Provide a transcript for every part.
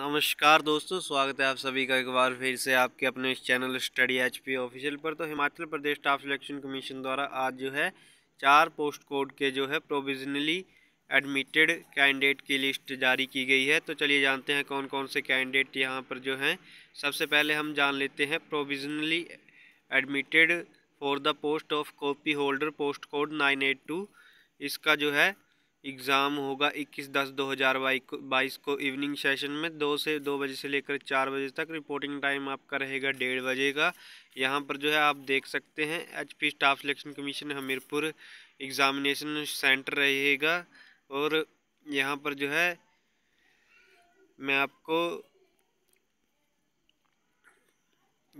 नमस्कार दोस्तों स्वागत है आप सभी का एक बार फिर से आपके अपने इस चैनल स्टडी एचपी ऑफिशियल पर तो Himachal Pradesh staff selection commission द्वारा आज जो है चार पोस्ट कोड के जो है प्रोविजनली एडमिटेड कैंडिडेट की लिस्ट जारी की गई है तो चलिए जानते हैं कौन कौन से कैंडिडेट यहाँ पर जो हैं सबसे पहले हम जान लेते हैं provisionally admitted for the post of copy holder post code nine इसका जो है एग्ज़ाम होगा 21 दस 2022 को इवनिंग सेशन में दो से दो बजे से लेकर चार बजे तक रिपोर्टिंग टाइम आपका रहेगा डेढ़ बजे का यहाँ पर जो है आप देख सकते हैं HP staff selection commission Hamirpur examination centre रहेगा और यहाँ पर जो है मैं आपको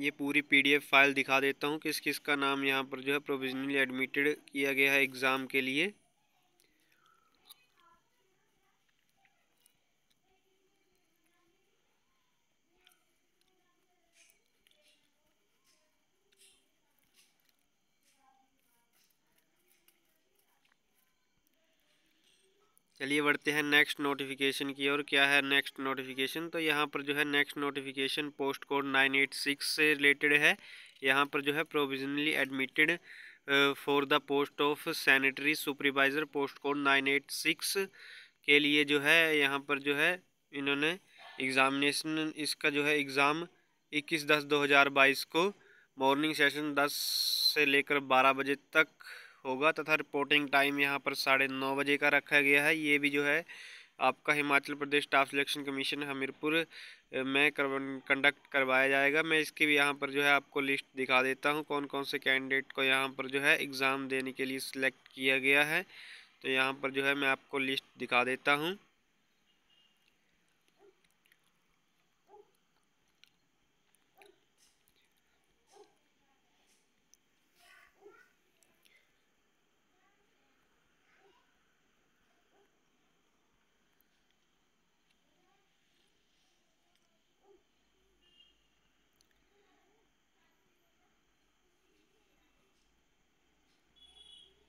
ये पूरी पीडीएफ फाइल दिखा देता हूँ किस किस का नाम यहाँ पर जो है प्रोविजनली एडमिटेड किया गया है एग्ज़ाम के लिए चलिए बढ़ते हैं नेक्स्ट नोटिफिकेशन की और क्या है नेक्स्ट नोटिफिकेशन तो यहाँ पर जो है next notification post code nine eight six से रिलेटेड है यहाँ पर जो है provisionally admitted for the post of sanitary supervisor post code nine eight six के लिए जो है यहाँ पर जो है इन्होंने एग्ज़ामिनेशन इसका जो है एग्ज़ाम इक्कीस दस दो हज़ार बाईस को मॉर्निंग सेशन दस से लेकर बारह बजे तक होगा तथा रिपोर्टिंग टाइम यहाँ पर साढ़े नौ बजे का रखा गया है ये भी जो है आपका Himachal Pradesh staff selection commission Hamirpur में कर कंडक्ट करवाया जाएगा मैं इसके भी यहाँ पर जो है आपको लिस्ट दिखा देता हूँ कौन कौन से कैंडिडेट को यहाँ पर जो है एग्ज़ाम देने के लिए सिलेक्ट किया गया है तो यहाँ पर जो है मैं आपको लिस्ट दिखा देता हूँ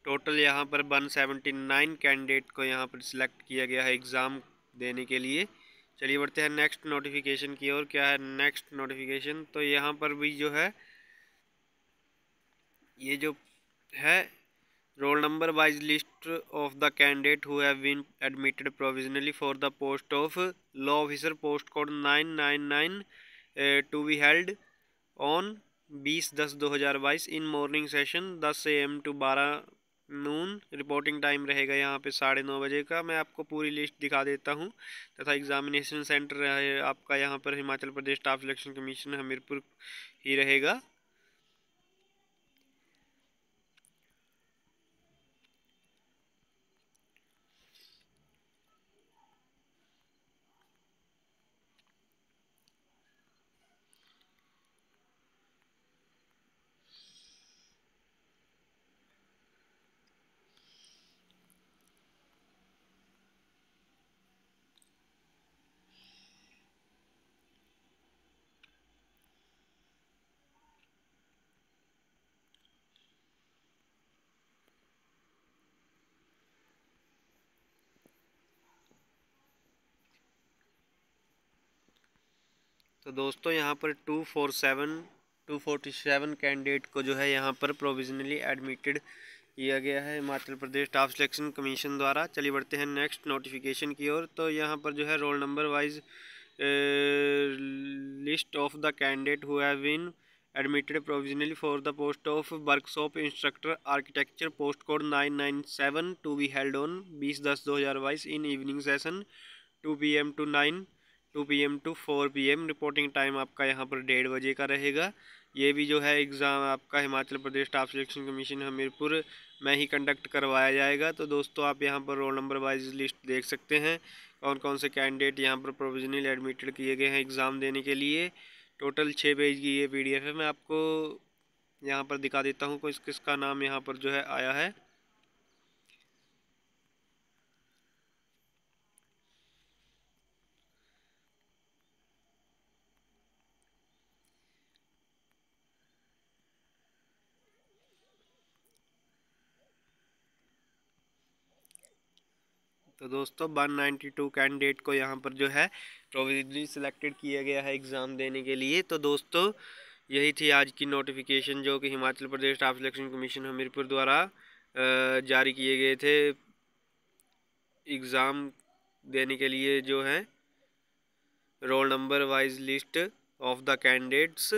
टोटल यहाँ पर 179 कैंडिडेट को यहाँ पर सिलेक्ट किया गया है एग्ज़ाम देने के लिए चलिए बढ़ते हैं नेक्स्ट नोटिफिकेशन की ओर क्या है नेक्स्ट नोटिफिकेशन तो यहाँ पर भी जो है ये जो है roll number wise list of the candidate who have been admitted provisionally for the post of law officer post code nine nine nine to be held on बीस दस दो हज़ार बाईस इन मॉर्निंग सेशन दस ए एम टू बारह नून reporting time रहेगा यहाँ पे साढ़े नौ बजे का मैं आपको पूरी लिस्ट दिखा देता हूँ तथा एग्ज़ामिनेशन सेंटर आपका यहाँ पर Himachal Pradesh staff selection commission Hamirpur ही रहेगा तो दोस्तों यहाँ पर two four seven two forty seven candidate को जो है यहाँ पर प्रोविजनली एडमिटेड किया गया है Himachal Pradesh staff selection commission द्वारा चलिए बढ़ते हैं नेक्स्ट नोटिफिकेशन की ओर तो यहाँ पर जो है roll number wise list of the candidate who have been admitted provisionally for the post of workshop instructor architecture post code nine nine seven to be held on बीस दस दो हज़ार बाईस in evening session two P M to nine two P M to four P M reporting time आपका यहाँ पर डेढ़ बजे का रहेगा ये भी जो है एग्ज़ाम आपका Himachal Pradesh staff selection commission Hamirpur में ही कंडक्ट करवाया जाएगा तो दोस्तों आप यहाँ पर रोल नंबर वाइज लिस्ट देख सकते हैं कौन कौन से कैंडिडेट यहाँ पर प्रोविजनल एडमिटेड किए गए हैं एग्ज़ाम देने के लिए टोटल छः पेज की ये पी है मैं आपको यहाँ पर दिखा देता हूँ किस किसका नाम यहाँ पर जो है आया है तो दोस्तों वन टू कैंडिडेट को यहाँ पर जो है प्रोविजनली सिलेक्टेड किया गया है एग्ज़ाम देने के लिए तो दोस्तों यही थी आज की नोटिफिकेशन जो कि Himachal Pradesh staff selection commission Hamirpur द्वारा जारी किए गए थे एग्ज़ाम देने के लिए जो है roll number wise list of the candidates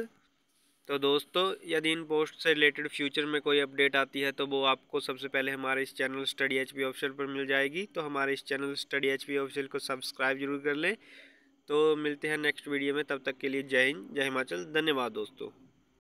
तो दोस्तों यदि इन पोस्ट से रिलेटेड फ्यूचर में कोई अपडेट आती है तो वो आपको सबसे पहले हमारे इस channel study H P official पर मिल जाएगी तो हमारे इस channel study H P official को सब्सक्राइब जरूर कर लें तो मिलते हैं नेक्स्ट वीडियो में तब तक के लिए जय हिंद जय हिमाचल धन्यवाद दोस्तों